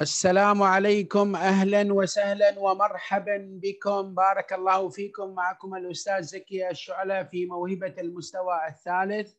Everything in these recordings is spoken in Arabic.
السلام عليكم اهلا وسهلا ومرحبا بكم بارك الله فيكم معكم الاستاذ زكي الشعلة في موهبه المستوى الثالث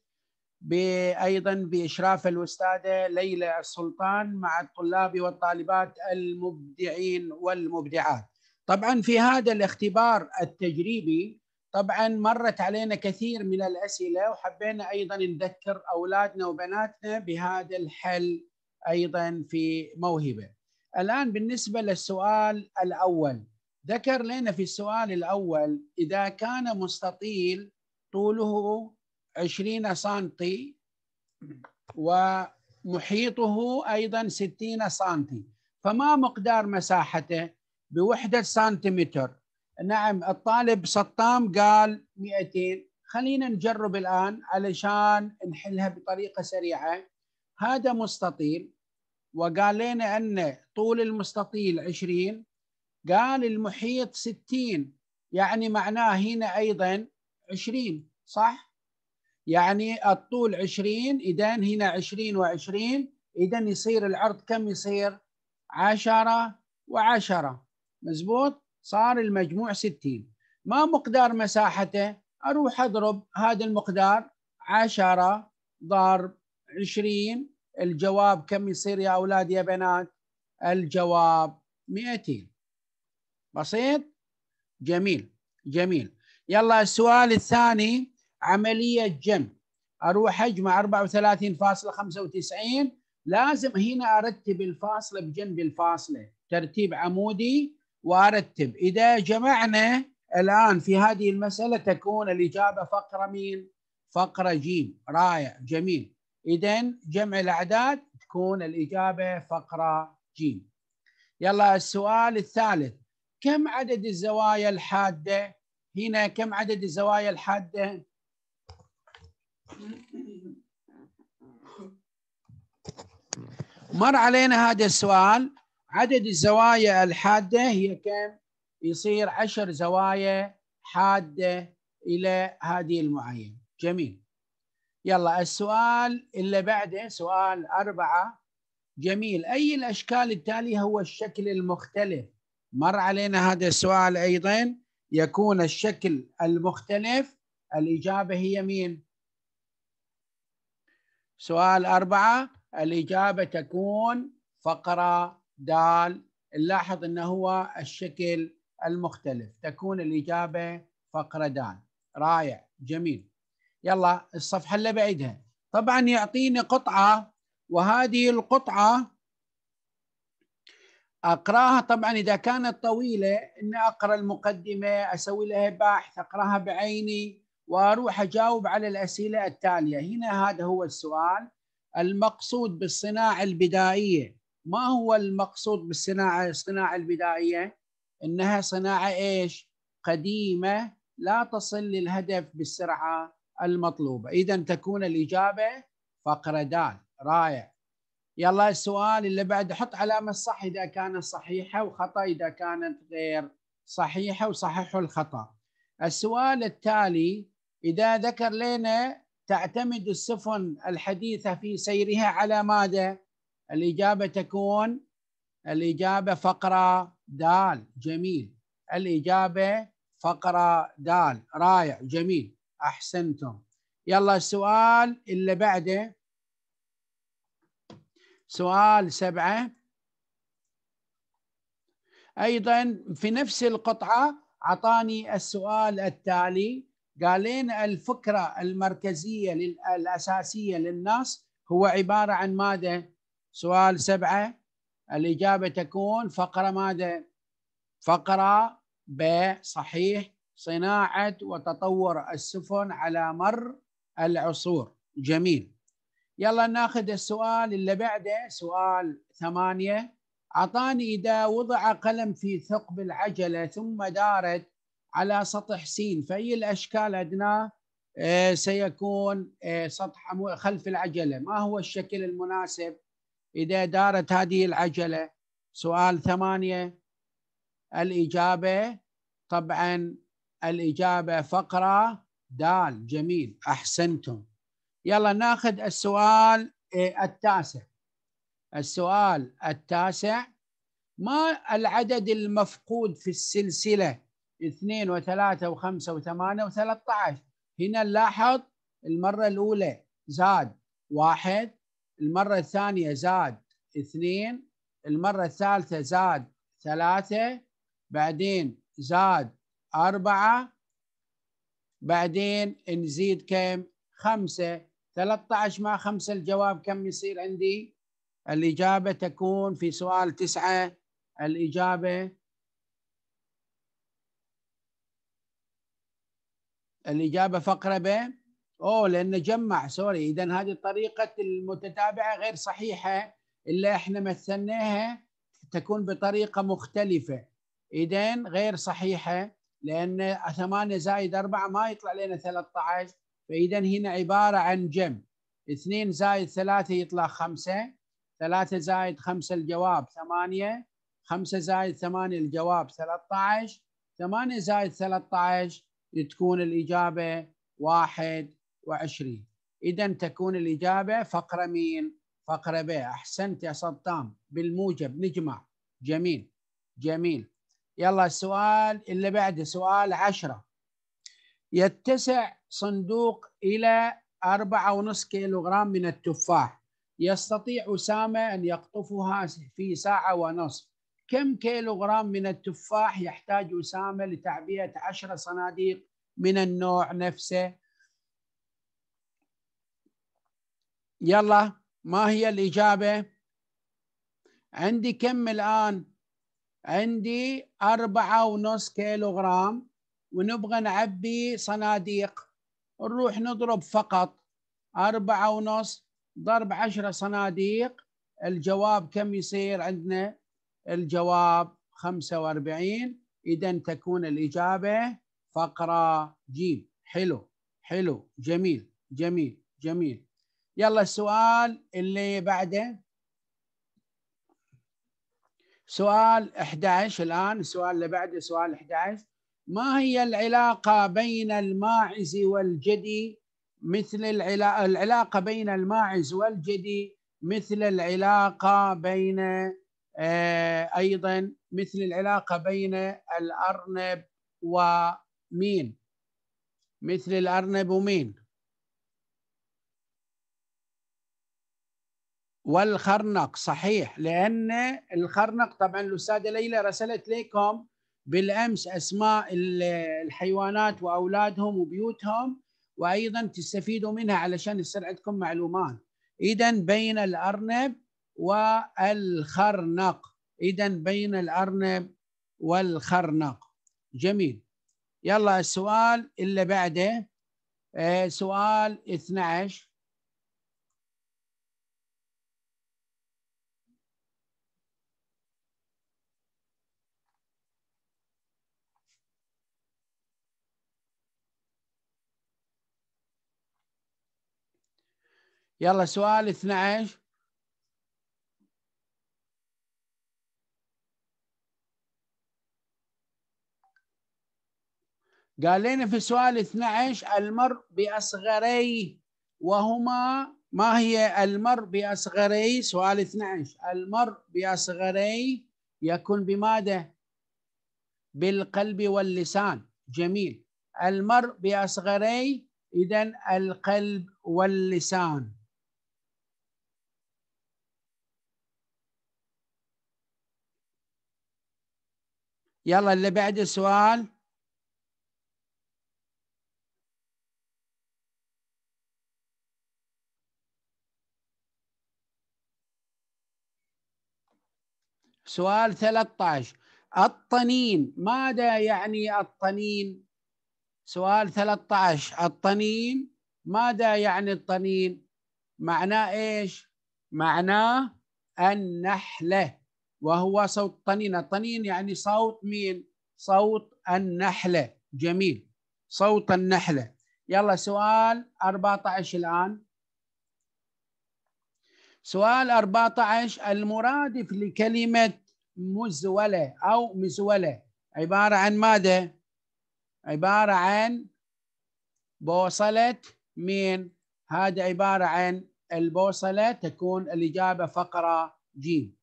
ايضا باشراف الاستاذه ليلى السلطان مع الطلاب والطالبات المبدعين والمبدعات. طبعا في هذا الاختبار التجريبي طبعا مرت علينا كثير من الاسئله وحبينا ايضا نذكر اولادنا وبناتنا بهذا الحل ايضا في موهبه. الان بالنسبه للسؤال الاول ذكر لنا في السؤال الاول اذا كان مستطيل طوله 20 سنتي ومحيطه ايضا 60 سنتي فما مقدار مساحته بوحده سنتيمتر نعم الطالب سطام قال 200 خلينا نجرب الان علشان نحلها بطريقه سريعه هذا مستطيل وقال لنا أن طول المستطيل 20 قال المحيط 60 يعني معناه هنا أيضا 20 صح؟ يعني الطول 20 إذا هنا 20 و20 إذا يصير العرض كم يصير؟ 10 و10 مزبوط؟ صار المجموع 60 ما مقدار مساحته؟ أروح أضرب هذا المقدار 10 ضرب 20 الجواب كم يصير يا أولاد يا بنات الجواب 200 بسيط جميل جميل يلا السؤال الثاني عملية جمع أروح أجمع 34.95 لازم هنا أرتب الفاصلة بجنب الفاصلة ترتيب عمودي وأرتب إذا جمعنا الآن في هذه المسألة تكون الإجابة فقرة مين؟ فقرة جيم رائع جميل اذا جمع الاعداد تكون الاجابه فقره ج يلا السؤال الثالث كم عدد الزوايا الحاده هنا كم عدد الزوايا الحاده مر علينا هذا السؤال عدد الزوايا الحاده هي كم يصير عشر زوايا حاده الى هذه المعينه جميل يلا السؤال اللي بعده سؤال أربعة جميل أي الأشكال التالية هو الشكل المختلف مر علينا هذا السؤال أيضا يكون الشكل المختلف الإجابة هي مين سؤال أربعة الإجابة تكون فقرة دال نلاحظ أنه هو الشكل المختلف تكون الإجابة فقرة دال رائع جميل يلا الصفحه اللي بعدها طبعا يعطيني قطعه وهذه القطعه اقراها طبعا اذا كانت طويله اني اقرا المقدمه اسوي لها بحث اقراها بعيني واروح اجاوب على الاسئله التاليه هنا هذا هو السؤال المقصود بالصناعه البدائيه ما هو المقصود بالصناعه الصناعه البدائيه انها صناعه ايش قديمه لا تصل للهدف بالسرعه المطلوبة إذا تكون الإجابة فقرة دال رائع يلا السؤال اللي بعد حط علامة صح إذا كانت صحيحة وخطأ إذا كانت غير صحيحة وصححوا الخطأ السؤال التالي إذا ذكر لنا تعتمد السفن الحديثة في سيرها على ماذا؟ الإجابة تكون الإجابة فقرة دال جميل الإجابة فقرة دال رائع جميل أحسنتم يلا السؤال اللي بعده سؤال سبعة أيضا في نفس القطعة أعطاني السؤال التالي قالين الفكرة المركزية الأساسية للنص هو عبارة عن ماذا؟ سؤال سبعة الإجابة تكون فقرة ماذا؟ فقرة ب صحيح صناعة وتطور السفن على مر العصور جميل يلا ناخذ السؤال اللي بعده سؤال ثمانية أعطاني إذا وضع قلم في ثقب العجلة ثم دارت على سطح سين فأي الأشكال أدناه سيكون آه، سطح خلف العجلة ما هو الشكل المناسب إذا دارت هذه العجلة سؤال ثمانية الإجابة طبعا الإجابة فقرة دال جميل أحسنتم يلا ناخذ السؤال إيه، التاسع السؤال التاسع ما العدد المفقود في السلسلة اثنين وثلاثة وخمسة وثمانية وثلاثة عشر هنا نلاحظ المرة الأولى زاد واحد المرة الثانية زاد اثنين المرة الثالثة زاد ثلاثة بعدين زاد أربعة بعدين نزيد كم خمسة 13 مع خمسة الجواب كم يصير عندي الإجابة تكون في سؤال تسعة الإجابة الإجابة فقرة ب أوه لأنه جمع سوري إذا هذه الطريقة المتتابعة غير صحيحة إلا إحنا مثلناها تكون بطريقة مختلفة إذا غير صحيحة لأن 8 زايد 4 ما يطلع لنا 13 فإذا هنا عبارة عن جمع 2 زايد 3 يطلع 5 3 زايد 5 الجواب 8 5 زايد 8 الجواب 13 8 زايد 13 تكون الإجابة 21 إذا تكون الإجابة فقرة مين؟ فقرة ب أحسنت يا صدام بالموجب نجمع جميل جميل يلا السؤال اللي بعده سؤال عشرة يتسع صندوق إلى أربعة ونص كيلوغرام من التفاح يستطيع أسامة أن يقطفها في ساعة ونصف كم كيلوغرام من التفاح يحتاج أسامة لتعبئة عشرة صناديق من النوع نفسه يلا ما هي الإجابة عندي كم الآن عندي أربعة ونص كيلوغرام ونبغى نعبي صناديق نروح نضرب فقط أربعة ونص ضرب عشرة صناديق الجواب كم يصير عندنا الجواب خمسة وأربعين إذا تكون الإجابة فقرة جيم حلو حلو جميل جميل جميل يلا السؤال اللي بعده سؤال 11 الآن السؤال اللي بعده سؤال 11 ما هي العلاقة بين الماعز والجدي مثل العلاقة بين الماعز والجدي مثل العلاقة بين آه، أيضا مثل العلاقة بين الأرنب ومين مثل الأرنب ومين والخرنق صحيح لأن الخرنق طبعا الأستاذة ليلى رسلت لكم بالأمس أسماء الحيوانات وأولادهم وبيوتهم وأيضا تستفيدوا منها علشان يصير عندكم معلومات إذا بين الأرنب والخرنق إذا بين الأرنب والخرنق جميل يلا السؤال اللي بعده آه، سؤال 12 يلا سؤال 12 قال لنا في سؤال 12 المرء بأصغريه وهما ما هي المرء بأصغريه سؤال 12 المرء بأصغريه يكون بماذا بالقلب واللسان جميل المرء بأصغريه إذا القلب واللسان يلا اللي بعده سؤال سؤال 13 الطنين ماذا يعني الطنين سؤال 13 الطنين ماذا يعني الطنين معناه ايش معناه النحله وهو صوت طنين الطنين يعني صوت مين صوت النحلة جميل صوت النحلة يلا سؤال 14 الآن سؤال 14 المرادف لكلمة مزولة أو مزولة عبارة عن ماذا؟ عبارة عن بوصلة مين؟ هذا عبارة عن البوصلة تكون الإجابة فقرة جيم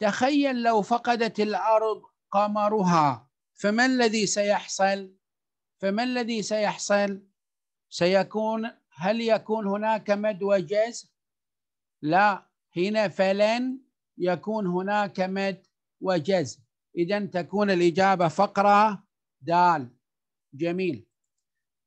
تخيل لو فقدت الارض قمرها فما الذي سيحصل فما الذي سيحصل سيكون هل يكون هناك مد وجزر لا هنا فلن يكون هناك مد وجزر اذا تكون الاجابه فقره دال جميل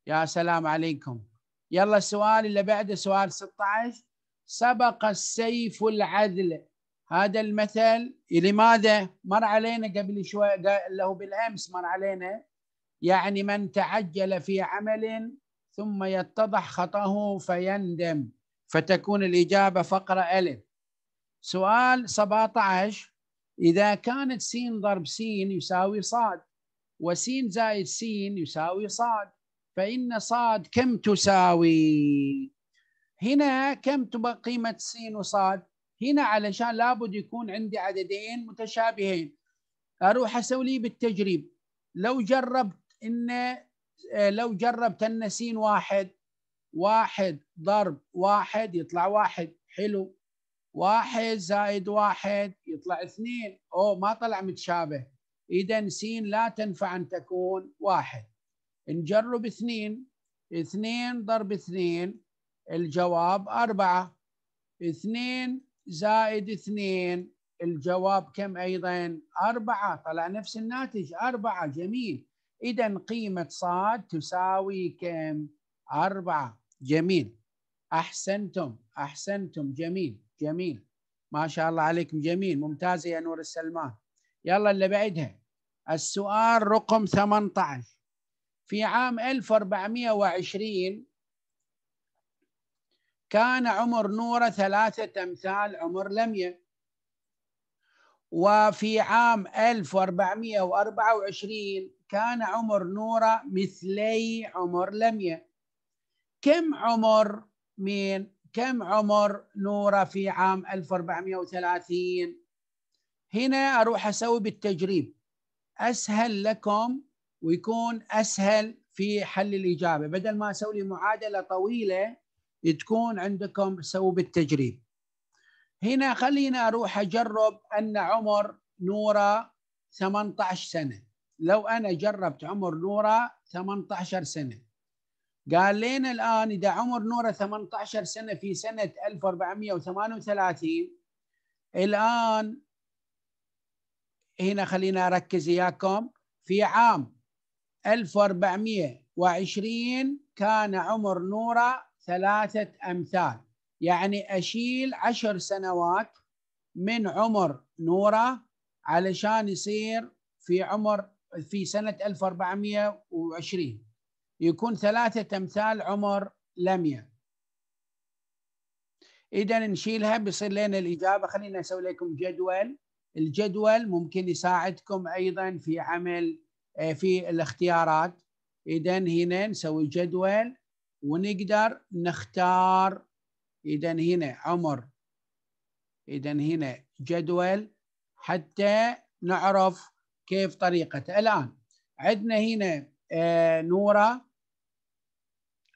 يا سلام عليكم يلا السؤال اللي بعده سؤال 16 سبق السيف العدل هذا المثل لماذا مر علينا قبل شوي قال له بالامس مر علينا يعني من تعجل في عمل ثم يتضح خطاه فيندم فتكون الاجابه فقره الف سؤال 17 اذا كانت س ضرب س يساوي صاد وس زائد س يساوي صاد فان صاد كم تساوي هنا كم تبقى قيمه س وصاد هنا علشان لابد يكون عندي عددين متشابهين اروح اسوي لي بالتجريب لو جربت ان آه، لو جربت ان س واحد واحد ضرب واحد يطلع واحد حلو واحد زائد واحد يطلع اثنين او ما طلع متشابه اذا س لا تنفع ان تكون واحد نجرب اثنين اثنين ضرب اثنين الجواب اربعه اثنين زائد اثنين الجواب كم أيضا أربعة طلع نفس الناتج أربعة جميل إذا قيمة صاد تساوي كم أربعة جميل أحسنتم أحسنتم جميل جميل ما شاء الله عليكم جميل ممتازة يا نور السلمان يلا اللي بعدها السؤال رقم 18 في عام 1420 كان عمر نورة ثلاثة أمثال عمر لمية وفي عام 1424 كان عمر نورة مثلي عمر لمية كم عمر مين كم عمر نورة في عام 1430 هنا أروح أسوي بالتجريب أسهل لكم ويكون أسهل في حل الإجابة بدل ما أسوي معادلة طويلة تكون عندكم سووا بالتجريب هنا خلينا اروح اجرب ان عمر نوره 18 سنه لو انا جربت عمر نوره 18 سنه قال لنا الان اذا عمر نوره 18 سنه في سنه 1438 الان هنا خلينا اركز اياكم في عام 1420 كان عمر نوره ثلاثة أمثال يعني أشيل عشر سنوات من عمر نورة علشان يصير في عمر في سنة 1420 يكون ثلاثة أمثال عمر لمية إذا نشيلها بيصير لنا الإجابة خلينا أسوي لكم جدول الجدول ممكن يساعدكم أيضا في عمل آه، في الاختيارات إذا هنا نسوي جدول ونقدر نختار إذا هنا عمر إذا هنا جدول حتى نعرف كيف طريقته الآن عندنا هنا آه نورة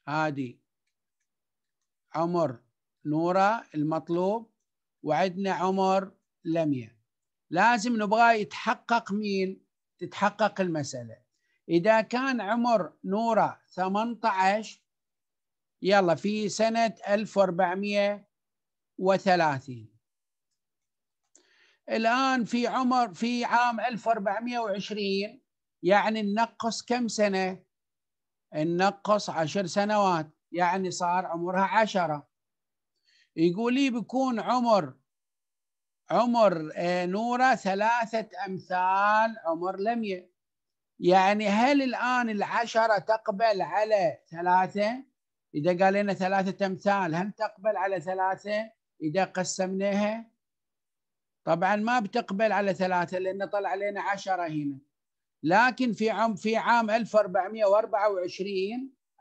هذه عمر نورة المطلوب وعندنا عمر لمية لازم نبغى يتحقق مين تتحقق المسألة إذا كان عمر نورة 18 يلا في سنة 1430 الآن في عمر في عام 1420 يعني ننقص كم سنة؟ ننقص عشر سنوات يعني صار عمرها عشرة يقول لي بيكون عمر عمر آه، نورة ثلاثة أمثال عمر لمية يعني هل الآن العشرة تقبل على ثلاثة؟ إذا قال لنا ثلاثة أمثال هل تقبل على ثلاثة إذا قسمناها طبعا ما بتقبل على ثلاثة لأن طلع لنا عشرة هنا لكن في عام في عام 1424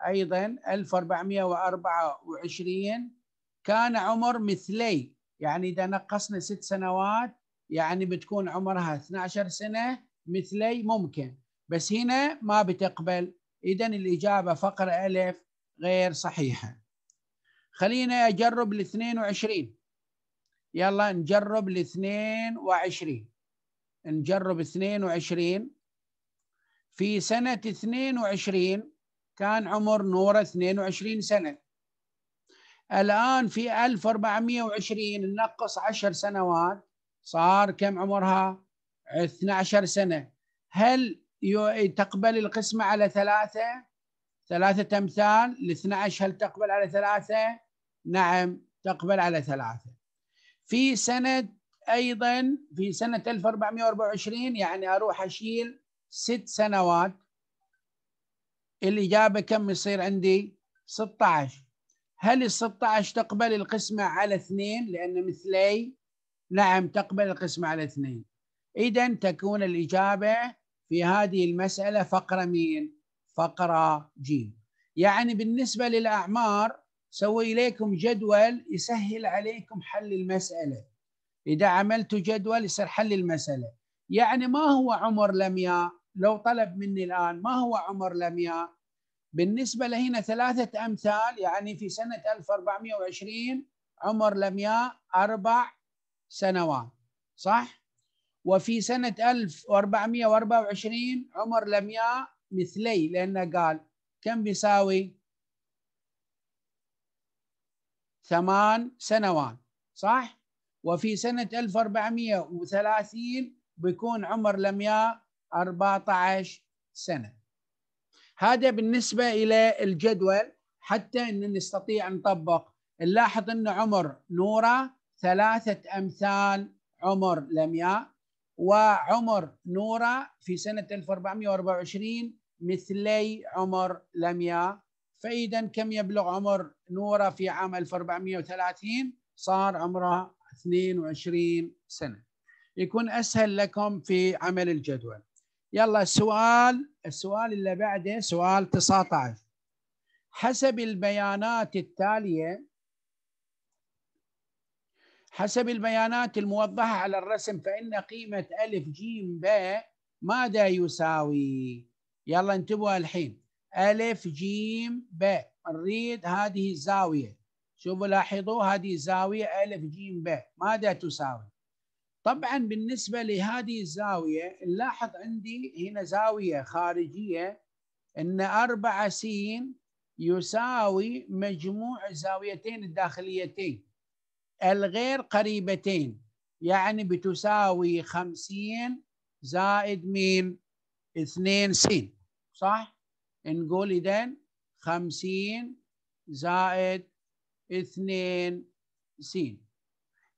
أيضا 1424 كان عمر مثلي يعني إذا نقصنا ست سنوات يعني بتكون عمرها 12 سنة مثلي ممكن بس هنا ما بتقبل إذا الإجابة فقرة ألف غير صحيحة خلينا أجرب ال 22 يلا نجرب ال 22 نجرب 22 في سنة 22 كان عمر نورة 22 سنة الآن في 1420 نقص 10 سنوات صار كم عمرها 12 سنة هل تقبل القسمة على ثلاثة ثلاثة أمثال ل 12 هل تقبل على ثلاثة؟ نعم تقبل على ثلاثة في سنة أيضا في سنة 1424 يعني أروح أشيل ست سنوات الإجابة كم يصير عندي؟ 16 هل ال 16 تقبل القسمة على اثنين لأن مثلي؟ نعم تقبل القسمة على اثنين إذا تكون الإجابة في هذه المسألة فقرة مين؟ فقرة ج يعني بالنسبة للأعمار سوي لكم جدول يسهل عليكم حل المسألة إذا عملت جدول يصير حل المسألة يعني ما هو عمر لمياء لو طلب مني الآن ما هو عمر لمياء بالنسبة لهنا ثلاثة أمثال يعني في سنة 1420 عمر لمياء أربع سنوات صح؟ وفي سنة 1424 عمر لمياء مثلي لأنه قال كم بيساوي ثمان سنوات صح وفي سنة 1430 بيكون عمر لمياء 14 سنة هذا بالنسبة إلى الجدول حتى أن نستطيع نطبق نلاحظ أن عمر نورة ثلاثة أمثال عمر لمياء وعمر نورة في سنة 1424 مثلي عمر لميا فإذا كم يبلغ عمر نورة في عام 1430 صار عمرها 22 سنة يكون أسهل لكم في عمل الجدول يلا السؤال السؤال اللي بعده سؤال 19 حسب البيانات التالية حسب البيانات الموضحة على الرسم فإن قيمة ألف جيم ب ماذا يساوي؟ يلا انتبهوا الحين ألف جيم ب نريد هذه الزاوية شوفوا لاحظوا هذه الزاوية ألف جيم ب ماذا تساوي طبعا بالنسبة لهذه الزاوية نلاحظ عندي هنا زاوية خارجية أن 4 س يساوي مجموع الزاويتين الداخليتين الغير قريبتين يعني بتساوي خمسين زائد مين اثنين س صح؟ نقول إذا 50 زائد اثنين س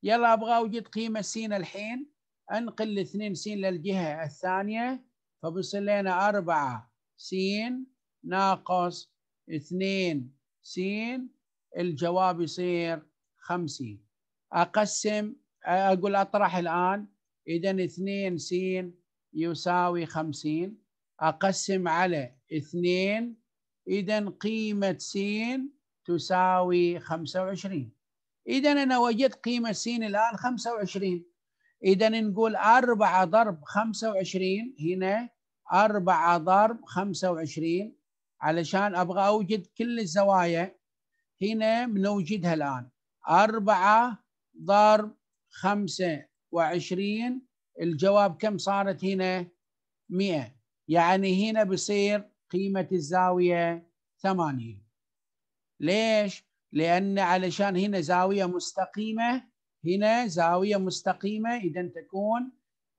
يلا أبغى أوجد قيمة س الحين أنقل اثنين س للجهة الثانية فبصير لنا 4 س ناقص اثنين س الجواب يصير 50 أقسم أقول أطرح الآن إذا اثنين س يساوي 50 أقسم على 2 إذا قيمة س تساوي 25 إذا أنا وجدت قيمة س الآن 25 إذا نقول 4 ضرب 25 هنا 4 ضرب 25 علشان أبغى أوجد كل الزوايا هنا بنوجدها الآن 4 ضرب 25 الجواب كم صارت هنا 100 يعني هنا بصير قيمة الزاوية 80 ليش؟ لأن علشان هنا زاوية مستقيمة هنا زاوية مستقيمة إذا تكون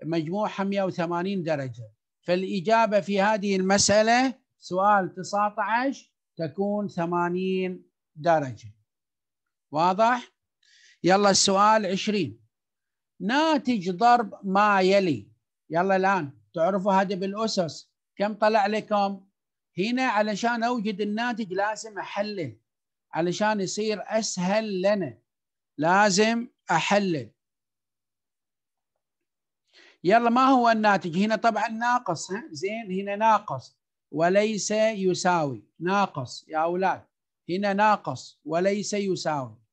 مجموعها 180 درجة فالإجابة في هذه المسألة سؤال 19 تكون 80 درجة واضح؟ يلا السؤال 20 ناتج ضرب ما يلي يلا الآن تعرفوا هذا بالأسس كم طلع لكم هنا علشان أوجد الناتج لازم أحلل علشان يصير أسهل لنا لازم أحلل يلا ما هو الناتج هنا طبعا ناقص ها؟ زين هنا ناقص وليس يساوي ناقص يا أولاد هنا ناقص وليس يساوي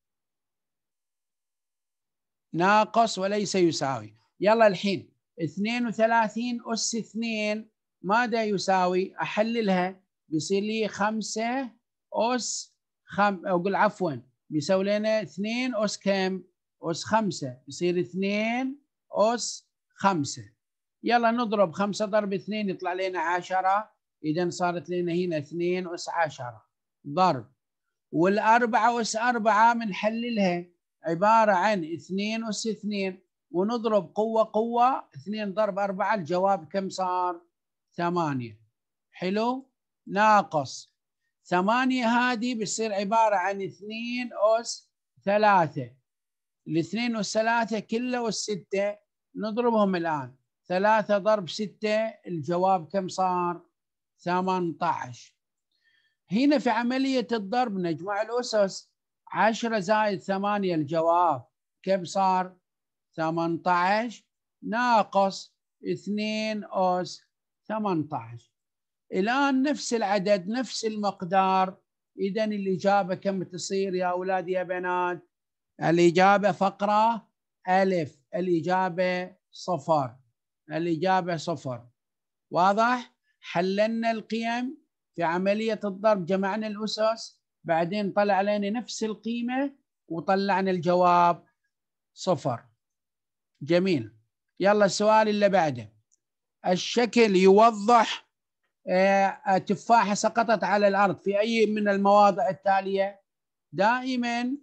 ناقص وليس يساوي يلا الحين 32 أس 2 ماذا يساوي أحللها بيصير لي 5 أس خم... أقول عفوا بيسوي لنا 2 أس كم أس 5 يصير 2 أس 5 يلا نضرب 5 ضرب 2 يطلع لنا 10 إذا صارت لنا هنا 2 أس 10 ضرب والأربعة أس 4 بنحللها عبارة عن 2 أس 2 ونضرب قوة قوة 2 ضرب 4 الجواب كم صار؟ 8 حلو؟ ناقص 8 هذه بتصير عبارة عن 2 أس 3 الاثنين ثلاثة كله والستة نضربهم الآن ثلاثة ضرب ستة الجواب كم صار؟ 18 هنا في عملية الضرب نجمع الأسس 10 زائد 8 الجواب كم صار 18 ناقص 2 أوس 18 الآن نفس العدد نفس المقدار إذا الإجابة كم تصير يا أولاد يا بنات الإجابة فقرة ألف الإجابة صفر الإجابة صفر واضح حللنا القيم في عملية الضرب جمعنا الأسس بعدين طلع لنا نفس القيمة وطلعنا الجواب صفر جميل يلا السؤال اللي بعده الشكل يوضح آه، تفاحة سقطت على الأرض في أي من المواضع التالية دائما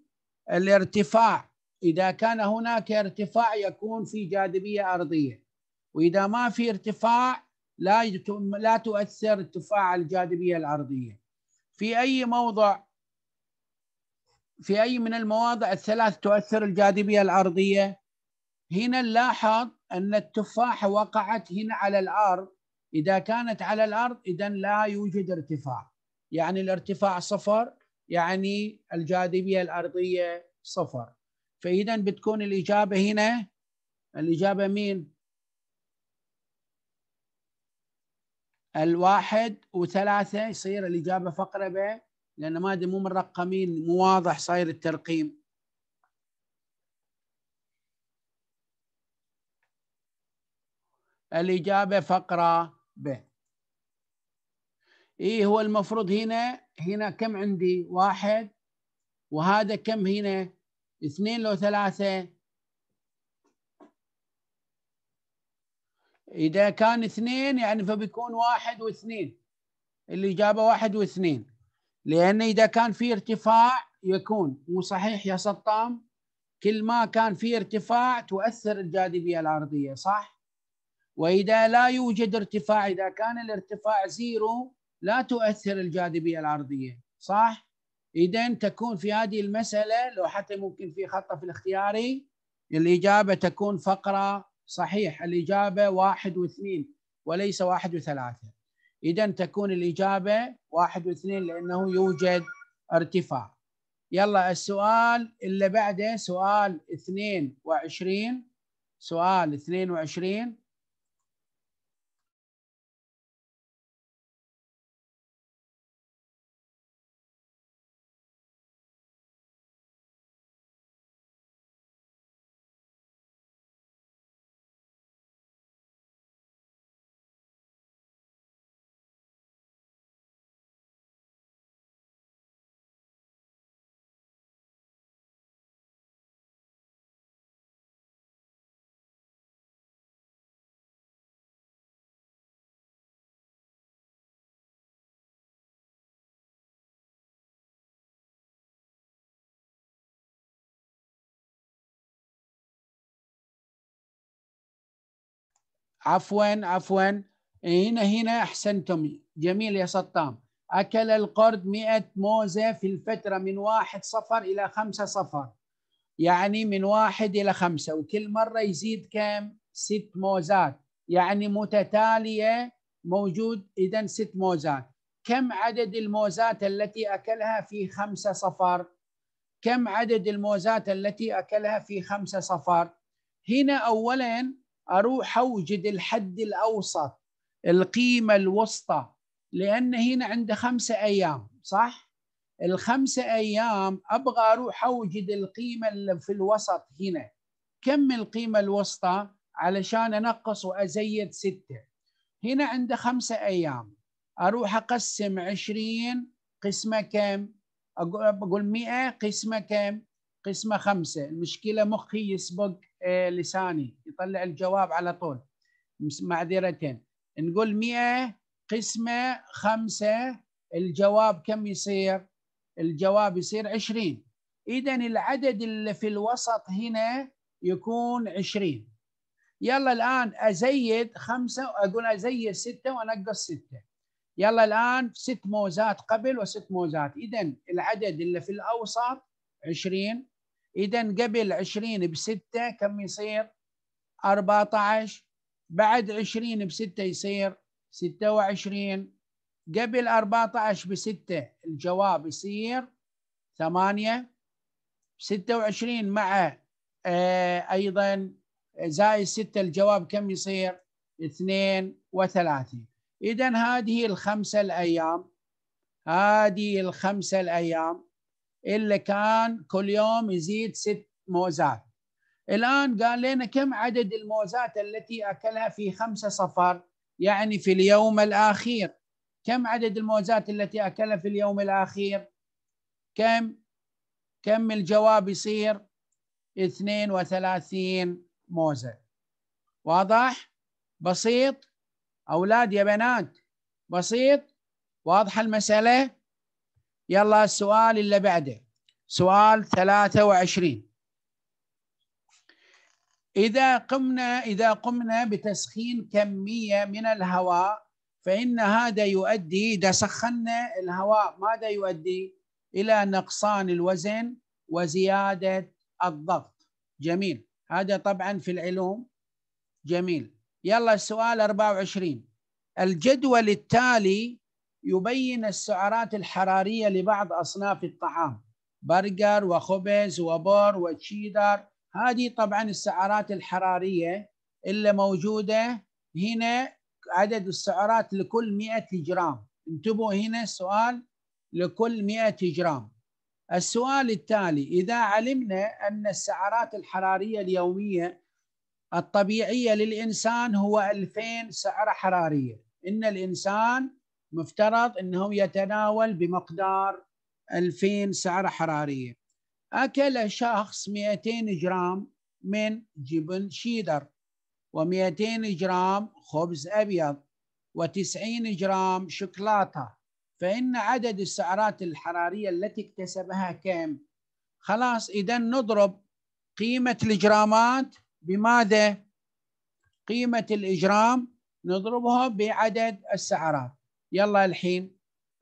الارتفاع إذا كان هناك ارتفاع يكون في جاذبية أرضية وإذا ما في ارتفاع لا لا تؤثر ارتفاع الجاذبية الأرضية في أي موضع في أي من المواضع الثلاث تؤثر الجاذبية الأرضية هنا نلاحظ أن التفاحة وقعت هنا على الأرض إذا كانت على الأرض إذا لا يوجد ارتفاع يعني الارتفاع صفر يعني الجاذبية الأرضية صفر فإذا بتكون الإجابة هنا الإجابة مين؟ الواحد وثلاثة يصير الإجابة فقرة لان ما ادري مو مرقمين مو واضح صاير الترقيم الاجابه فقره ب اي هو المفروض هنا هنا كم عندي واحد وهذا كم هنا اثنين لو ثلاثه اذا كان اثنين يعني فبيكون واحد واثنين الاجابه واحد واثنين لأن إذا كان في ارتفاع يكون مو صحيح يا سطام كل ما كان في ارتفاع تؤثر الجاذبية الأرضية صح؟ وإذا لا يوجد ارتفاع إذا كان الارتفاع زيرو لا تؤثر الجاذبية الأرضية صح؟ إذا تكون في هذه المسألة لو حتى ممكن في خطة في الاختياري الإجابة تكون فقرة صحيح الإجابة واحد واثنين وليس واحد وثلاثة إذا تكون الإجابة واحد واثنين لأنه يوجد ارتفاع يلا السؤال اللي بعده سؤال 22 سؤال 22 عفوا عفوا هنا هنا أحسنتم جميل يا سطام أكل القرد 100 موزة في الفترة من واحد صفر إلى خمسة صفر يعني من واحد إلى خمسة وكل مرة يزيد كم ست موزات يعني متتالية موجود إذا ست موزات كم عدد الموزات التي أكلها في خمسة صفر كم عدد الموزات التي أكلها في خمسة صفر هنا أولا اروح اوجد الحد الاوسط القيمه الوسطى لان هنا عنده خمسه ايام صح الخمسه ايام ابغى اروح اوجد القيمه اللي في الوسط هنا كم القيمه الوسطى علشان انقص وازيد سته هنا عنده خمسه ايام اروح اقسم عشرين قسمه كم اقول 100 قسمه كم قسمة خمسة المشكلة مخي يسبق آه، لساني يطلع الجواب على طول معذرتين نقول 100 قسمة خمسة الجواب كم يصير الجواب يصير 20 إذا العدد اللي في الوسط هنا يكون 20 يلا الآن أزيد خمسة واقول أزيد ستة وأنقص ستة يلا الآن ست موزات قبل وست موزات إذا العدد اللي في الأوسط 20 إذا قبل 20 بستة كم يصير؟ 14 بعد 20 بستة يصير 26 قبل 14 بستة الجواب يصير 8 26 مع آه، أيضا زائد 6 الجواب كم يصير؟ 32 إذا هذه الخمسة الأيام هذه الخمسة الأيام اللي كان كل يوم يزيد ست موزات الآن قال لنا كم عدد الموزات التي أكلها في خمسة صفر يعني في اليوم الأخير كم عدد الموزات التي أكلها في اليوم الأخير كم كم الجواب يصير 32 موزة واضح بسيط أولاد يا بنات بسيط واضحة المسألة يلا السؤال اللي بعده سؤال 23 إذا قمنا إذا قمنا بتسخين كمية من الهواء فإن هذا يؤدي إذا سخنا الهواء ماذا يؤدي إلى نقصان الوزن وزيادة الضغط جميل هذا طبعا في العلوم جميل يلا السؤال 24 الجدول التالي يبين السعرات الحرارية لبعض أصناف الطعام برجر وخبز وبور وتشيدر هذه طبعا السعرات الحرارية اللي موجودة هنا عدد السعرات لكل 100 جرام انتبهوا هنا السؤال لكل 100 جرام السؤال التالي إذا علمنا أن السعرات الحرارية اليومية الطبيعية للإنسان هو 2000 سعرة حرارية إن الإنسان مفترض انه يتناول بمقدار 2000 سعره حراريه اكل شخص 200 جرام من جبن شيدر و200 جرام خبز ابيض و90 جرام شوكولاته فان عدد السعرات الحراريه التي اكتسبها كم خلاص اذا نضرب قيمه الجرامات بماذا قيمه الاجرام نضربها بعدد السعرات يلا الحين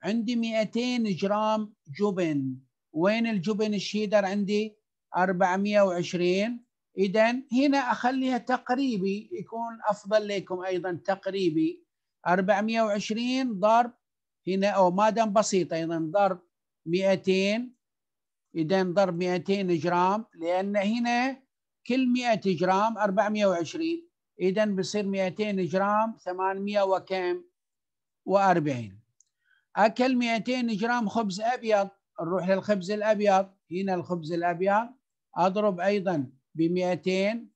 عندي 200 جرام جبن وين الجبن الشيدر عندي 420 اذا هنا اخليها تقريبي يكون افضل لكم ايضا تقريبي 420 ضرب هنا او ما دام بسيط ايضا ضرب 200 اذا ضرب 200 جرام لان هنا كل 100 جرام 420 اذا بصير 200 جرام 800 وكم وأربعين أكل 200 جرام خبز أبيض نروح للخبز الأبيض هنا الخبز الأبيض أضرب أيضا بمئتين 200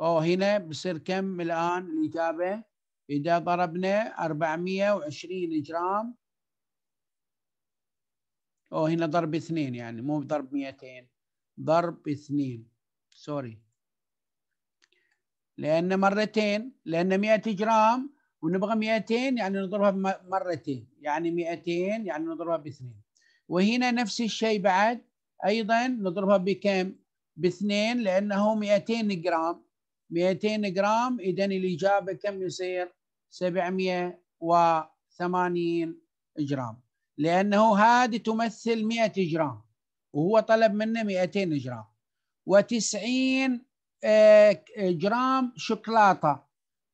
أو هنا بصير كم الآن الإجابة إذا ضربنا 420 جرام أو هنا ضرب اثنين يعني مو ضرب 200 ضرب اثنين سوري لأن مرتين لأن 100 جرام ونبغى 200 يعني نضربها مرتين يعني 200 يعني نضربها باثنين وهنا نفس الشيء بعد ايضا نضربها بكم باثنين لانه 200 جرام 200 جرام اذا الاجابه كم يصير 780 جرام لانه هذه تمثل 100 جرام وهو طلب منه 200 جرام و90 آه، جرام شوكولاته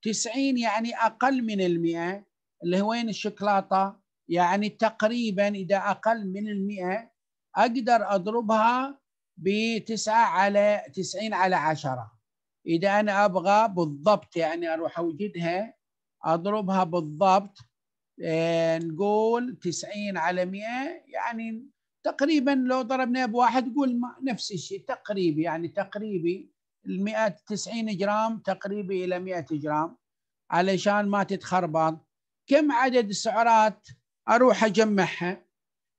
تسعين يعني أقل من المئة اللي هو وين الشوكولاتة يعني تقريبا إذا أقل من المئة أقدر أضربها بتسعة على تسعين على عشرة إذا أنا أبغى بالضبط يعني أروح أوجدها أضربها بالضبط آه، نقول تسعين على مئة يعني تقريبا لو ضربناها بواحد قول نفس الشيء تقريبي يعني تقريبي ال 190 جرام تقريبا الى 100 جرام علشان ما تتخربط كم عدد السعرات اروح اجمعها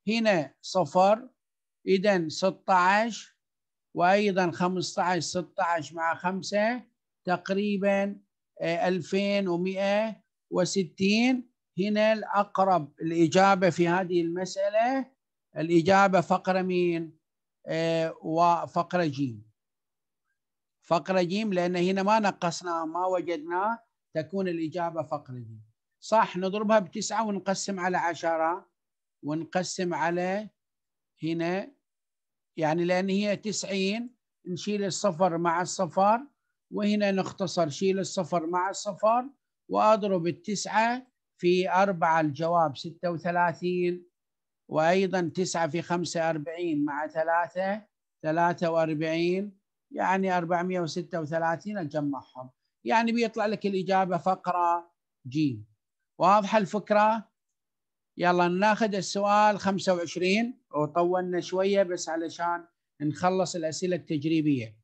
هنا صفر اذا 16 وايضا 15 16 مع 5 تقريبا 2160 آه، هنا الاقرب الاجابه في هذه المساله الاجابه فقره مين؟ آه، وفقره جيم فقرة جيم لأن هنا ما نقصنا ما وجدنا تكون الإجابة فقرة جيم صح نضربها بتسعة ونقسم على عشرة ونقسم على هنا يعني لأن هي تسعين نشيل الصفر مع الصفر وهنا نختصر شيل الصفر مع الصفر وأضرب التسعة في أربعة الجواب ستة وثلاثين وأيضا تسعة في خمسة أربعين مع ثلاثة ثلاثة وأربعين يعني 436 نجمعهم يعني بيطلع لك الاجابه فقره جيم واضحه الفكره يلا ناخذ السؤال 25 وطولنا شويه بس علشان نخلص الاسئله التجريبيه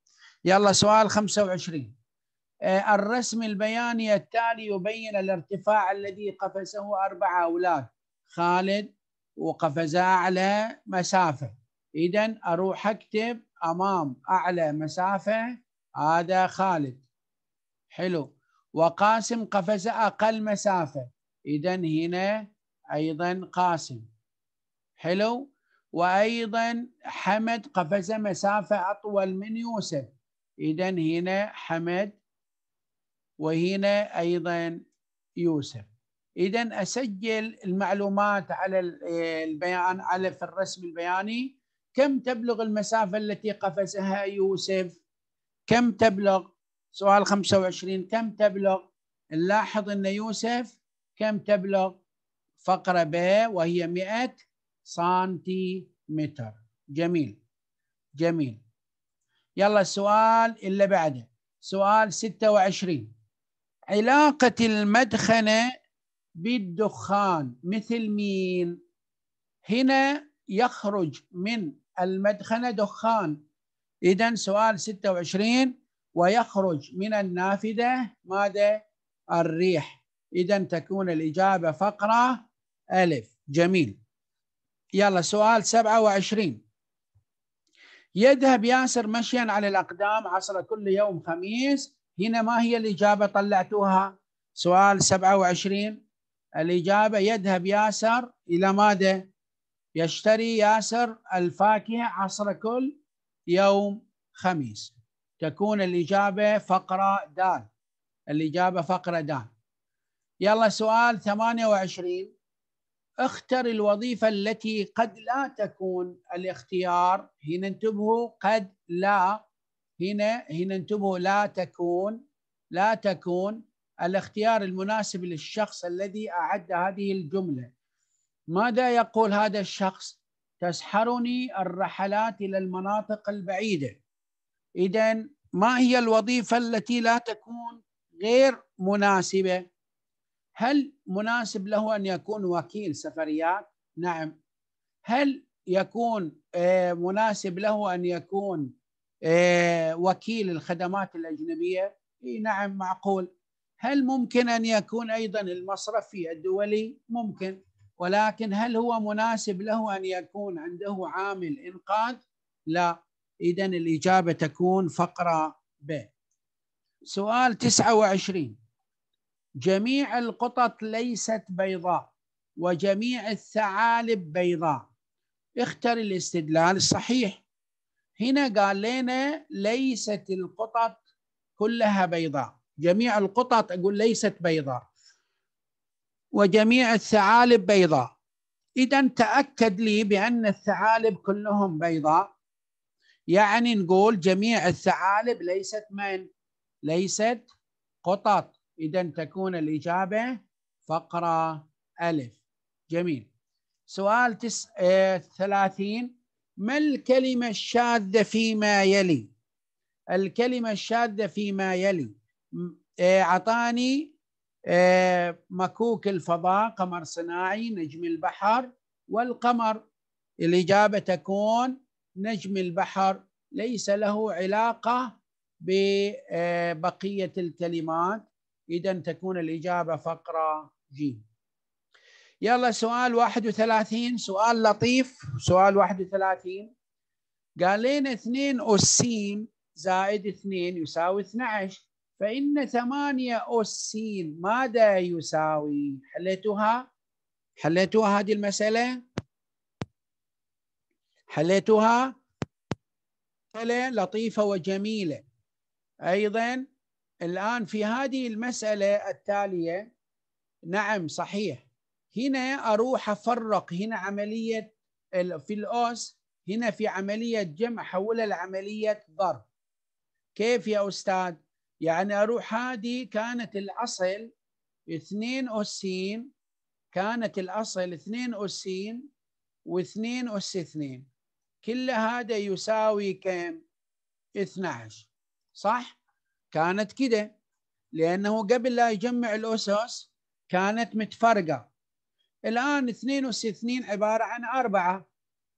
يلا سؤال 25 آه، الرسم البياني التالي يبين الارتفاع الذي قفزه أربعة أولاد خالد وقفزا على مسافة إذا أروح أكتب امام اعلى مسافه هذا خالد حلو وقاسم قفز اقل مسافه اذا هنا ايضا قاسم حلو وايضا حمد قفز مسافه اطول من يوسف اذا هنا حمد وهنا ايضا يوسف اذا اسجل المعلومات على البيان على في الرسم البياني كم تبلغ المسافة التي قفزها يوسف كم تبلغ سؤال 25 كم تبلغ نلاحظ أن يوسف كم تبلغ فقرة ب وهي 100 سنتيمتر جميل جميل يلا السؤال اللي بعده سؤال 26 علاقة المدخنة بالدخان مثل مين هنا يخرج من المدخنة دخان إذا سؤال 26 ويخرج من النافذة ماذا؟ الريح إذا تكون الإجابة فقرة ألف جميل يلا سؤال 27 يذهب ياسر مشيا على الأقدام عصر كل يوم خميس هنا ما هي الإجابة طلعتوها سؤال 27 الإجابة يذهب ياسر إلى ماذا يشتري ياسر الفاكهة عصر كل يوم خميس تكون الإجابة فقرة دال الإجابة فقرة دال يلا سؤال 28 اختر الوظيفة التي قد لا تكون الاختيار هنا انتبهوا قد لا هنا هنا انتبهوا لا تكون لا تكون الاختيار المناسب للشخص الذي أعد هذه الجملة ماذا يقول هذا الشخص تسحرني الرحلات إلى المناطق البعيدة إذا ما هي الوظيفة التي لا تكون غير مناسبة هل مناسب له أن يكون وكيل سفريات نعم هل يكون آه، مناسب له أن يكون آه، وكيل الخدمات الأجنبية نعم معقول هل ممكن أن يكون أيضا المصرفي الدولي ممكن ولكن هل هو مناسب له ان يكون عنده عامل انقاذ؟ لا اذا الاجابه تكون فقره ب. سؤال 29 جميع القطط ليست بيضاء وجميع الثعالب بيضاء اختر الاستدلال الصحيح هنا قال لنا ليست القطط كلها بيضاء جميع القطط اقول ليست بيضاء وجميع الثعالب بيضاء إذا تأكد لي بأن الثعالب كلهم بيضاء يعني نقول جميع الثعالب ليست من ليست قطط إذا تكون الإجابة فقرة ألف جميل سؤال تس... آه... ثلاثين ما الكلمة الشاذة فيما يلي الكلمة الشاذة فيما يلي آه... مكوك الفضاء قمر صناعي نجم البحر والقمر الإجابة تكون نجم البحر ليس له علاقة ببقية الكلمات إذا تكون الإجابة فقرة جيم يلا سؤال 31 سؤال لطيف سؤال 31 قال لنا 2 أس زائد 2 يساوي 12 فإن ثمانية أس ماذا يساوي حليتها حليتها هذه المسألة حليتها مسألة لطيفة وجميلة أيضا الآن في هذه المسألة التالية نعم صحيح هنا أروح أفرق هنا عملية في الأوس هنا في عملية جمع حولها لعملية ضرب كيف يا أستاذ؟ يعني أروح هذه كانت الأصل 2 أس كانت الأصل 2 أس و2 أس 2 كل هذا يساوي كم 12 صح كانت كده لأنه قبل لا يجمع الأسس كانت متفرقة الآن 2 أس 2 عبارة عن أربعة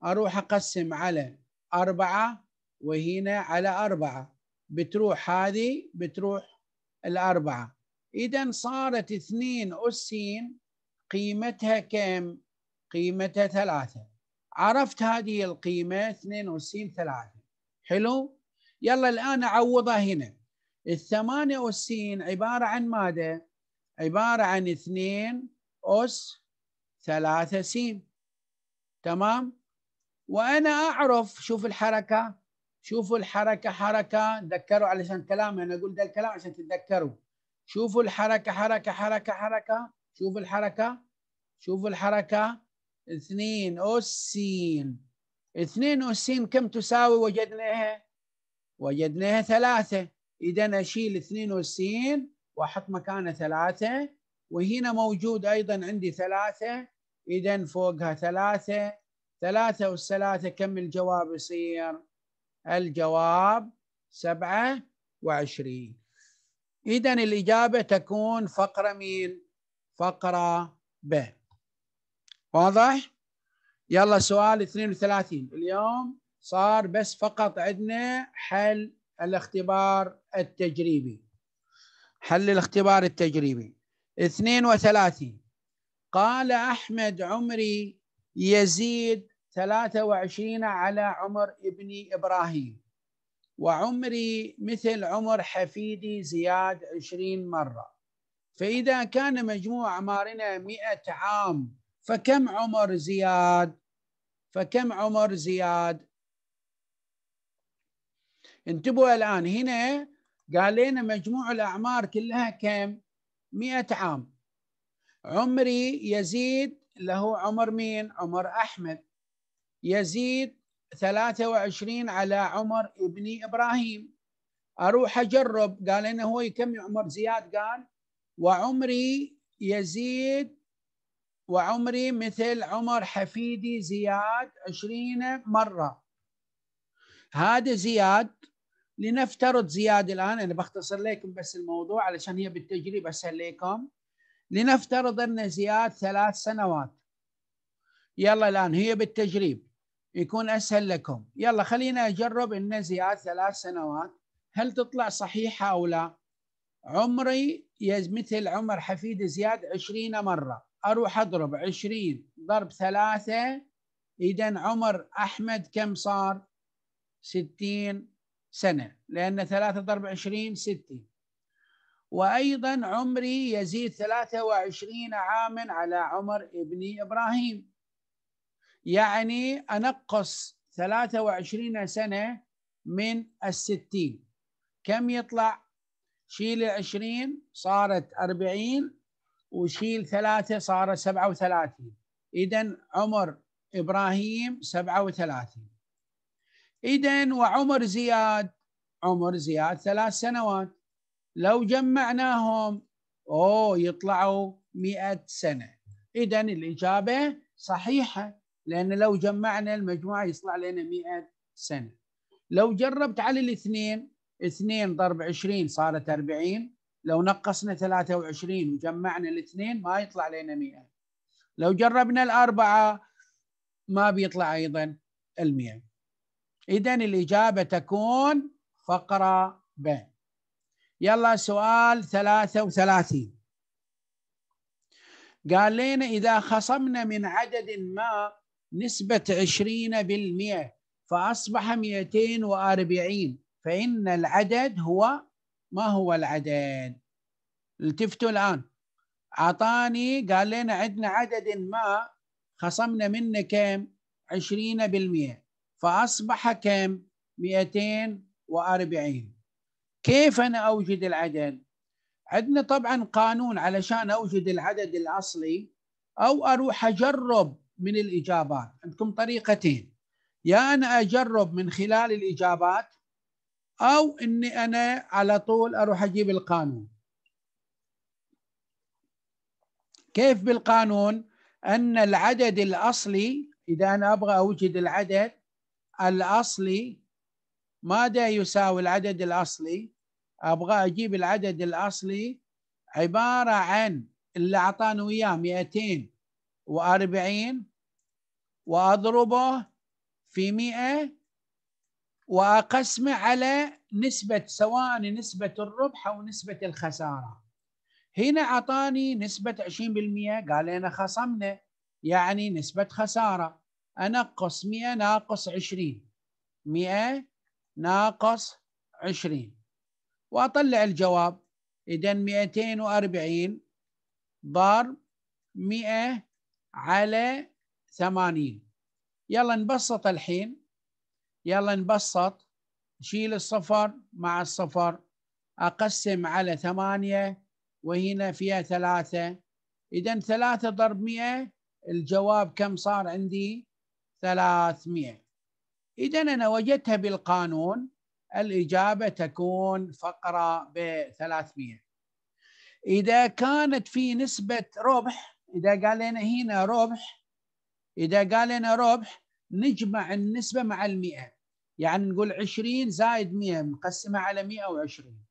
أروح أقسم على أربعة وهنا على أربعة بتروح هذه بتروح الأربعة إذا صارت اثنين أسين قيمتها كم؟ قيمتها ثلاثة عرفت هذه القيمة اثنين أسين ثلاثة حلو؟ يلا الآن أعوضها هنا الثمانية أسين عبارة عن ماذا؟ عبارة عن اثنين أس ثلاثة سين تمام؟ وأنا أعرف شوف الحركة شوفوا الحركة حركة تذكروا علشان كلامي أنا أقول ده الكلام عشان تتذكروا شوفوا الحركة حركة حركة حركة شوفوا الحركة شوفوا الحركة اثنين أس سين اثنين أس سين كم تساوي وجدناها وجدناها ثلاثة إذا أشيل اثنين أس سين وأحط مكانها ثلاثة وهنا موجود أيضا عندي ثلاثة إذا فوقها ثلاثة ثلاثة والثلاثة كم الجواب يصير؟ الجواب سبعة وعشرين إذا الإجابة تكون فقرة مين؟ فقرة ب واضح؟ يلا سؤال 32 اليوم صار بس فقط عندنا حل الاختبار التجريبي حل الاختبار التجريبي 32 قال أحمد عمري يزيد 23 على عمر ابني إبراهيم وعمري مثل عمر حفيدي زياد 20 مرة فإذا كان مجموع أعمارنا 100 عام فكم عمر زياد فكم عمر زياد انتبهوا الآن هنا قال لنا مجموع الأعمار كلها كم 100 عام عمري يزيد له عمر مين عمر أحمد يزيد 23 على عمر ابن ابراهيم اروح اجرب قال انا هو كم عمر زياد قال وعمري يزيد وعمري مثل عمر حفيدي زياد 20 مرة هذا زياد لنفترض زياد الآن أنا بختصر لكم بس الموضوع علشان هي بالتجربة أسهل لكم لنفترض أن زياد ثلاث سنوات يلا الآن هي بالتجريب يكون اسهل لكم يلا خلينا اجرب النزيات ثلاث سنوات هل تطلع صحيحه او لا عمري مثل عمر حفيد زياد عشرين مرة أروح أضرب عشرين ضرب ثلاثة إذا عمر أحمد كم صار ستين سنة لأن ثلاثة ضرب عشرين ستين وأيضا عمري يزيد ثلاثة وعشرين عاما على عمر ابني إبراهيم يعني أنقص 23 سنة من الستين كم يطلع شيل 20 صارت 40 وشيل ثلاثة سبعة 37 إذا عمر إبراهيم 37 إذا وعمر زياد عمر زياد ثلاث سنوات لو جمعناهم أوه يطلعوا 100 سنة إذا الإجابة صحيحة لأن لو جمعنا المجموعة يطلع لنا 100 سنة لو جربت على الاثنين 2 ضرب 20 صارت 40 لو نقصنا 23 وجمعنا الاثنين ما يطلع لنا 100 لو جربنا الأربعة ما بيطلع أيضا ال100 إذا الإجابة تكون فقرة ب يلا سؤال 33 قال لنا إذا خصمنا من عدد ما نسبة 20% فأصبح 240 فإن العدد هو ما هو العدد التفتوا الآن أعطاني قال لنا عندنا عدد ما خصمنا منه كم 20% فأصبح كم 240 كيف أنا أوجد العدد عندنا طبعا قانون علشان أوجد العدد الأصلي أو أروح أجرب من الإجابات عندكم طريقتين يا أنا أجرب من خلال الإجابات أو أني أنا على طول أروح أجيب القانون كيف بالقانون أن العدد الأصلي إذا أنا أبغى أوجد العدد الأصلي ماذا يساوي العدد الأصلي أبغى أجيب العدد الأصلي عبارة عن اللي أعطانا إياه 240 وأضربه في مئة وأقسمه على نسبة سواء نسبة الربح أو نسبة الخسارة هنا أعطاني نسبة 20% قال أنا خصمنا يعني نسبة خسارة أنقص 100 ناقص 20 100 ناقص 20 وأطلع الجواب إذا 240 ضرب 100 على ثمانين يلا نبسط الحين يلا نبسط شيل الصفر مع الصفر أقسم على ثمانية وهنا فيها ثلاثة إذا ثلاثة ضرب مئة الجواب كم صار عندي ثلاثمئة إذا أنا وجدتها بالقانون الإجابة تكون فقرة بثلاثمئة إذا كانت في نسبة ربح إذا قال لنا هنا ربح إذا قال لنا ربح نجمع النسبة مع المئة يعني نقول 20 زائد 100 مقسمة على 120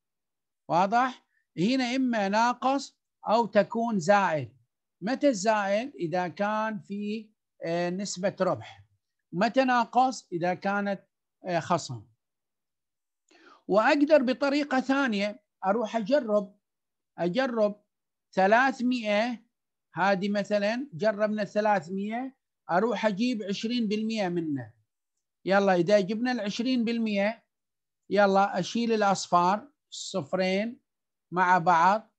واضح؟ هنا إما ناقص أو تكون زائد متى الزائد؟ إذا كان في آه، نسبة ربح متى ناقص؟ إذا كانت آه، خصم وأقدر بطريقة ثانية أروح أجرب أجرب 300 هذه مثلا جربنا 300 أروح أجيب عشرين بالمئة منه يلا إذا جبنا العشرين بالمية يلا أشيل الأصفار الصفرين مع بعض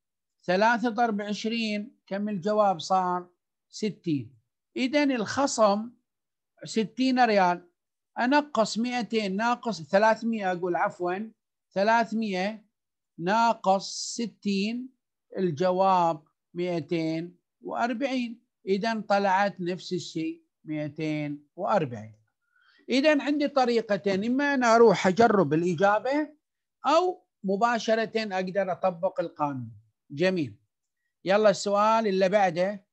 ثلاثة ضرب عشرين كم الجواب صار ستين إذا الخصم ستين ريال أنقص مئتين ناقص ثلاثمئة أقول عفوا ثلاثمئة ناقص ستين الجواب مئتين وأربعين إذا طلعت نفس الشيء 240 إذا عندي طريقتين إما أنا أروح أجرب الإجابة أو مباشرة أقدر أطبق القانون جميل يلا السؤال اللي بعده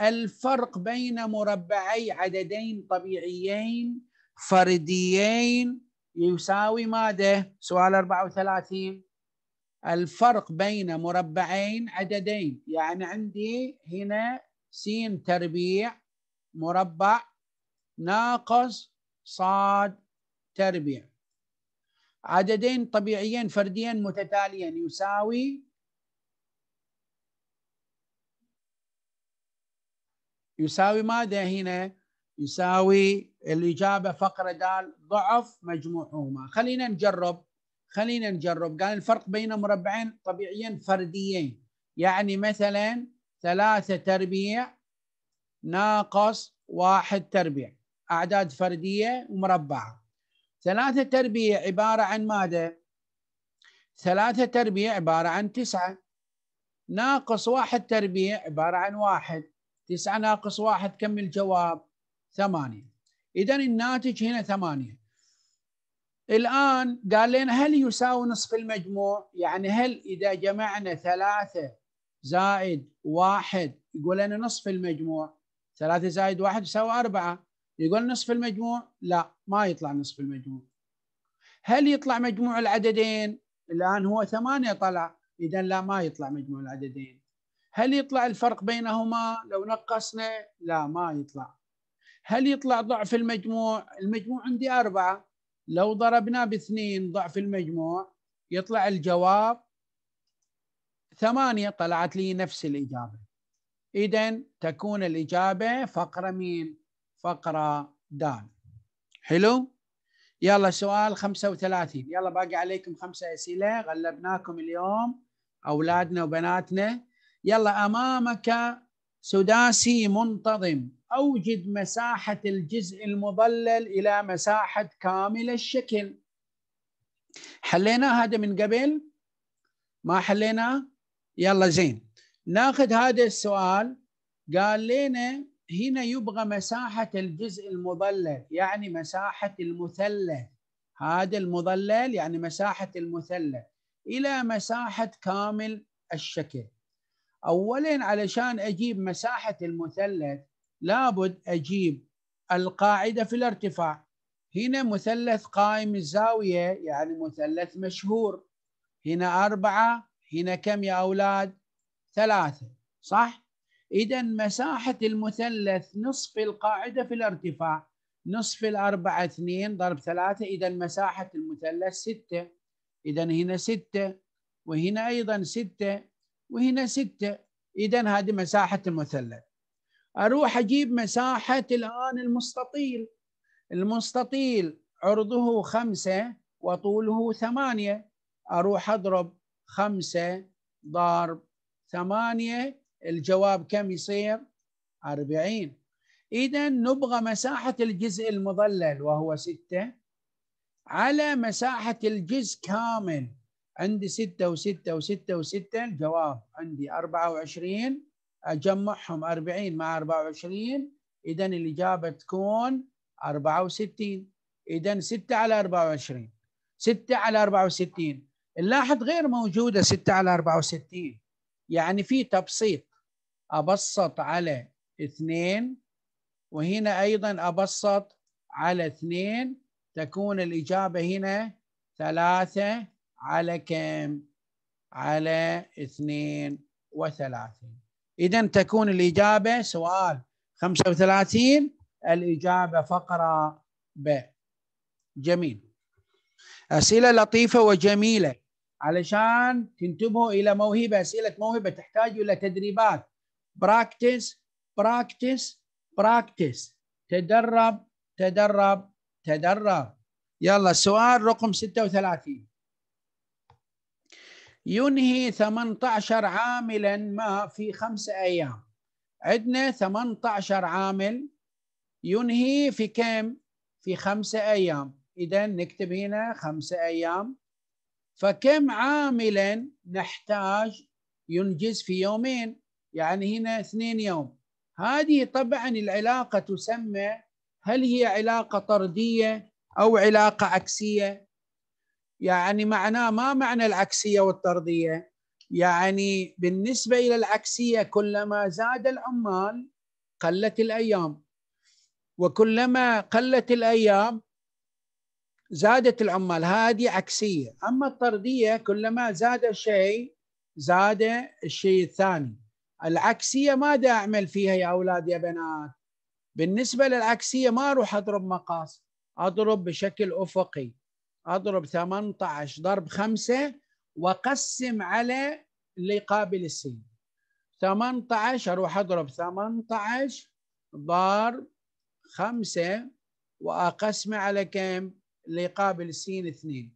الفرق بين مربعي عددين طبيعيين فرديين يساوي ماذا؟ سؤال 34 الفرق بين مربعين عددين يعني عندي هنا س تربيع مربع ناقص ص تربيع عددين طبيعيين فرديين متتاليين يساوي يساوي ماذا هنا؟ يساوي الإجابة فقرة دال ضعف مجموعهما خلينا نجرب خلينا نجرب قال الفرق بين مربعين طبيعيين فرديين يعني مثلا ثلاثة تربيع ناقص واحد تربيع أعداد فردية ومربعة ثلاثة تربيع عبارة عن ماذا؟ ثلاثة تربيع عبارة عن تسعة ناقص واحد تربيع عبارة عن واحد تسعة ناقص واحد كم الجواب؟ ثمانية إذا الناتج هنا ثمانية الآن قال لنا هل يساوي نصف المجموع؟ يعني هل إذا جمعنا ثلاثة زائد واحد يقول لنا نصف المجموع ثلاثة زائد واحد يساوي أربعة يقول نصف المجموع لا ما يطلع نصف المجموع هل يطلع مجموع العددين الآن هو ثمانية طلع إذا لا ما يطلع مجموع العددين هل يطلع الفرق بينهما لو نقصنا لا ما يطلع هل يطلع ضعف المجموع المجموع عندي أربعة لو ضربنا باثنين ضعف المجموع يطلع الجواب ثمانية طلعت لي نفس الإجابة إذا تكون الإجابة فقرة مين؟ فقرة دال حلو؟ يلا سؤال 35 يلا باقي عليكم خمسة أسئلة غلبناكم اليوم أولادنا وبناتنا يلا أمامك سداسي منتظم أوجد مساحة الجزء المضلل إلى مساحة كامل الشكل حلينا هذا من قبل ما حلينا يلا زين ناخذ هذا السؤال قال لنا هنا يبغى مساحة الجزء المضلل يعني مساحة المثلث هذا المضلل يعني مساحة المثلث إلى مساحة كامل الشكل أولا علشان أجيب مساحة المثلث لابد أجيب القاعدة في الارتفاع هنا مثلث قائم الزاوية يعني مثلث مشهور هنا أربعة هنا كم يا أولاد ثلاثة صح إذا مساحة المثلث نصف القاعدة في الارتفاع نصف الأربعة اثنين ضرب ثلاثة إذا مساحة المثلث ستة إذا هنا ستة وهنا أيضا ستة وهنا ستة إذا هذه مساحة المثلث أروح أجيب مساحة الآن المستطيل المستطيل عرضه خمسة وطوله ثمانية أروح أضرب خمسة ضرب ثمانية الجواب كم يصير أربعين إذا نبغى مساحة الجزء المظلل وهو ستة على مساحة الجزء كامل عندي ستة وستة وستة وستة الجواب عندي أربعة وعشرين أجمعهم أربعين مع أربعة وعشرين إذا الإجابة تكون أربعة وستين إذا ستة على أربعة وعشرين ستة على أربعة وستين اللاحظ غير موجودة 6 على 64 يعني في تبسيط أبسط على 2 وهنا أيضا أبسط على 2 تكون الإجابة هنا 3 على كم؟ على 32 إذا تكون الإجابة سؤال 35 الإجابة فقرة ب جميل اسئله لطيفه وجميله علشان تنتبهوا الى موهبه اسئله موهبه تحتاج الى تدريبات براكتس براكتس براكتس تدرب تدرب تدرب يلا السؤال رقم 36 ينهي 18 عاملا ما في خمسة أيام عندنا 18 عامل ينهي في كم؟ في خمسة أيام إذا نكتب هنا خمسة أيام فكم عاملا نحتاج ينجز في يومين يعني هنا اثنين يوم هذه طبعا العلاقة تسمى هل هي علاقة طردية أو علاقة عكسية يعني معناه ما معنى العكسية والطردية يعني بالنسبة إلى العكسية كلما زاد العمال قلت الأيام وكلما قلت الأيام زادت العمال هذه عكسية أما الطردية كلما زاد شيء زاد الشيء الثاني العكسية ما دا أعمل فيها يا أولاد يا بنات بالنسبة للعكسية ما أروح أضرب مقاس أضرب بشكل أفقي أضرب 18 ضرب 5 وقسم على اللي قابل السين 18 أروح أضرب 18 ضرب 5 وأقسمه على كم؟ اللي يقابل س اثنين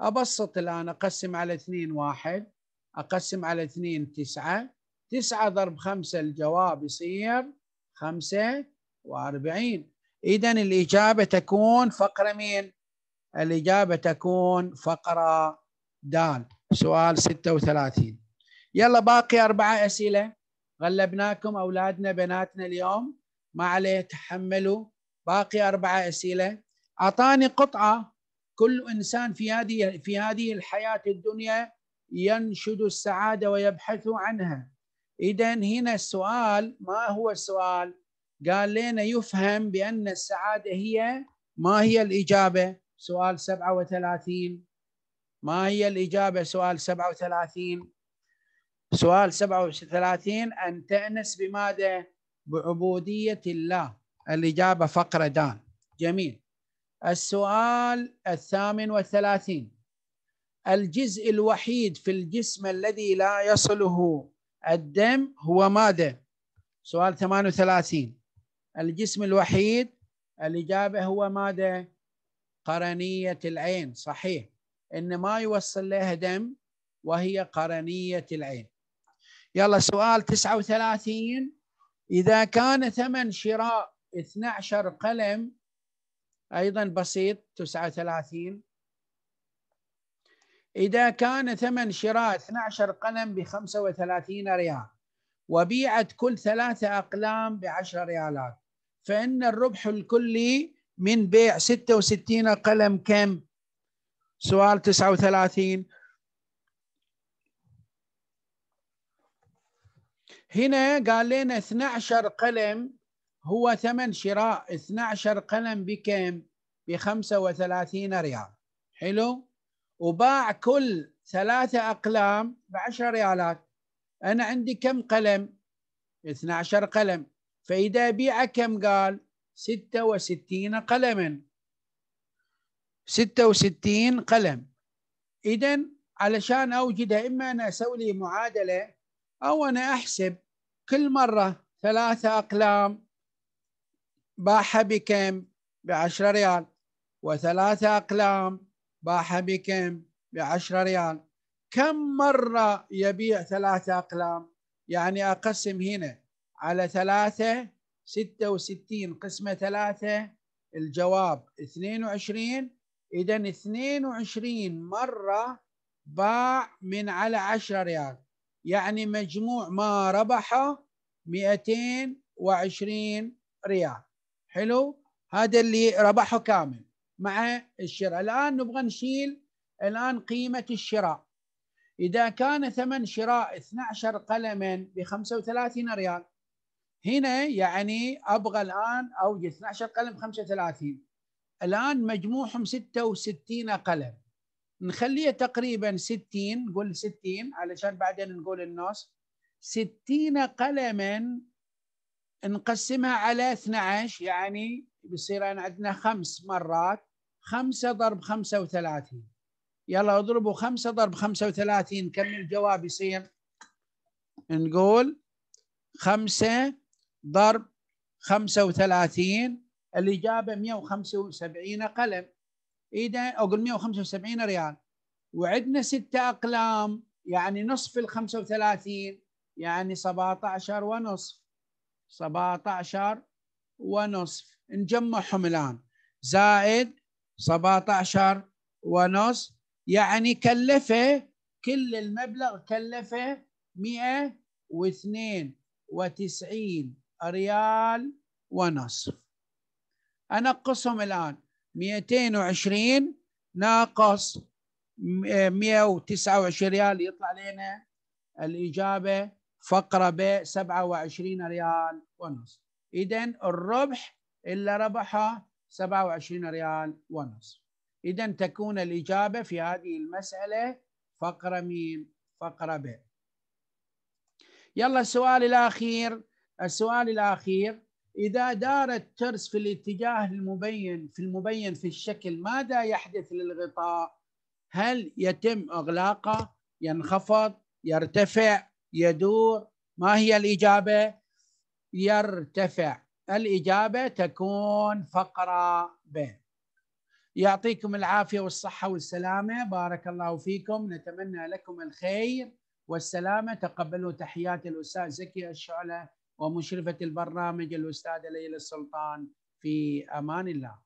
أبسط الآن أقسم على اثنين واحد أقسم على اثنين تسعة تسعة ضرب خمسة الجواب يصير خمسة وأربعين إذا الإجابة تكون فقرة مين؟ الإجابة تكون فقرة دال سؤال 36 يلا باقي أربعة أسئلة غلبناكم أولادنا بناتنا اليوم ما عليه تحملوا باقي أربعة أسئلة اعطاني قطعه كل انسان في هذه في هذه الحياه الدنيا ينشد السعاده ويبحث عنها اذا هنا السؤال ما هو السؤال قال لنا يفهم بان السعاده هي ما هي الاجابه سؤال 37 ما هي الاجابه سؤال 37 سؤال 37 ان تانس بماذا بعبوديه الله الاجابه فقره دال جميل السؤال الثامن والثلاثين الجزء الوحيد في الجسم الذي لا يصله الدم هو ماذا؟ سؤال 38 الجسم الوحيد الإجابة هو ماذا؟ قرنية العين صحيح إن ما يوصل لها دم وهي قرنية العين يلا سؤال 39 إذا كان ثمن شراء 12 قلم أيضا بسيط 39 إذا كان ثمن شراء 12 قلم ب 35 ريال وبيعت كل ثلاثة أقلام ب 10 ريالات فإن الربح الكلي من بيع 66 قلم كم؟ سؤال 39 هنا قال لنا 12 قلم هو ثمن شراء 12 قلم بكم؟ ب 35 ريال حلو وباع كل ثلاثة أقلام ب 10 ريالات أنا عندي كم قلم؟ 12 قلم فإذا بيع كم قال؟ 66 قلما 66 قلم إذا علشان أوجدها إما أنا أسوي لي معادلة أو أنا أحسب كل مرة ثلاثة أقلام باعها بكم بعشرة ريال وثلاثة أقلام باعها بكم بعشرة ريال كم مرة يبيع ثلاثة أقلام يعني أقسم هنا على ثلاثة ستة وستين قسمة ثلاثة الجواب اثنين وعشرين إذا اثنين وعشرين مرة باع من على عشرة ريال يعني مجموع ما ربحه مئتين وعشرين ريال حلو هذا اللي ربحه كامل مع الشراء الآن نبغى نشيل الآن قيمة الشراء إذا كان ثمن شراء 12 قلما ب 35 ريال هنا يعني أبغى الآن أوجد 12 قلم ب 35 الآن مجموعهم 66 قلم نخليه تقريبا 60 نقول 60 علشان بعدين نقول النص 60 قلما نقسمها على 12 يعني بيصير أنا عندنا خمس مرات خمسة ضرب خمسة وثلاثين يلا اضربوا خمسة ضرب خمسة وثلاثين كم الجواب يصير نقول خمسة ضرب خمسة وثلاثين الإجابة مئة وخمسة وسبعين قلم إذا أقول مئة وخمسة وسبعين ريال وعندنا ستة أقلام يعني نصف الخمسة وثلاثين يعني سبعة عشر ونصف 17 ونصف نجمعهم الآن زائد 17 ونصف يعني كلفه كل المبلغ كلفه 192 ريال ونصف أنقصهم الآن 220 ناقص 129 ريال يطلع لنا الإجابة فقرة ب 27 ريال ونص إذا الربح اللي ربحه 27 ريال ونص إذا تكون الإجابة في هذه المسألة فقرة ميم فقرة ب يلا السؤال الأخير السؤال الأخير إذا دار الترس في الاتجاه المبين في المبين في الشكل ماذا يحدث للغطاء؟ هل يتم إغلاقه؟ ينخفض؟ يرتفع؟ يدور ما هي الإجابة؟ يرتفع الإجابة تكون فقرة ب يعطيكم العافية والصحة والسلامة بارك الله فيكم نتمنى لكم الخير والسلامة تقبلوا تحيات الأستاذ زكي الشعلة ومشرفة البرنامج الأستاذة ليلى السلطان في أمان الله